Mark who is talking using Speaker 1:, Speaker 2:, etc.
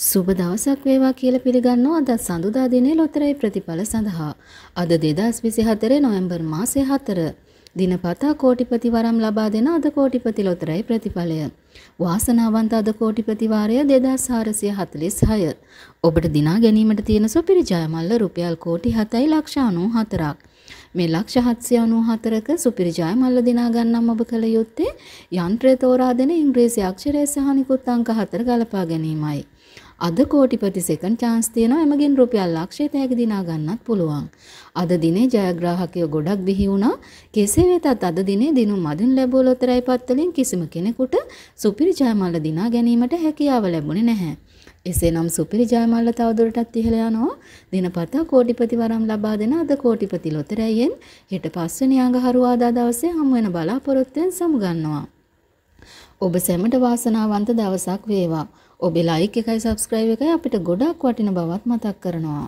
Speaker 1: සුබ දවසක් වේවා කියලා පිළිගන්නවා අද සඳුදා දිනේ ලොතරැයි ප්‍රතිඵල සඳහා. අද 2024 නොවැම්බර් මාසයේ 4 දිනපතා කෝටිපති වරම් ලබා දෙන අද කෝටිපති ලොතරැයි ප්‍රතිඵලය. වාසනාවන්ත අද කෝටිපති වාරය 2446. ඔබට දිනා ගැනීමට තියෙන සුපිරි ජයමල්ල රුපියල් කෝටි 7යි ලක්ෂ 94ක්. මේ ලක්ෂ 794ක සුපිරි ජයමල්ල දිනා ගන්නම් ඔබ කල යුත්තේ යන්ත්‍රය තෝරා දෙන ඉංග්‍රීසි අක්ෂරය සහ නිකුත් අංක 4 ගලපා ගැනීමයි. අද කෝටිපති සෙකන්ඩ් චාන්ස් තියෙනවා එමගින් රුපියල් ලක්ෂය තෑගි දිනා ගන්නත් පුළුවන්. අද දිනේ ජයග්‍රාහකයෝ ගොඩක් බිහි වුණා. කෙසේ වෙතත් අද දිනේ දිනු මදින් ලැබූ ලොතරැයි පත්වලින් කිසිම කෙනෙකුට සුපිරි ජයමල්ල දිනා ගැනීමට හැකියාව ලැබුණේ නැහැ. එසේනම් සුපිරි ජයමල්ල තවදුරටත් ඉහළ යනවා. දිනපතා කෝටිපති වරම් ලබා දෙන අද කෝටිපති ලොතරැයියෙන් හෙට පස්වෙනි අඟහරුවාදා දවසේ හමු වෙන බලාපොරොත්තුෙන් සමුගන්නවා. ඔබ සැමට වාසනාවන්ත දවසක් වේවා. ඔබේ ලයික් එකයි subscribe එකයි අපිට ගොඩක් වටින බවත් මතක් කරනවා.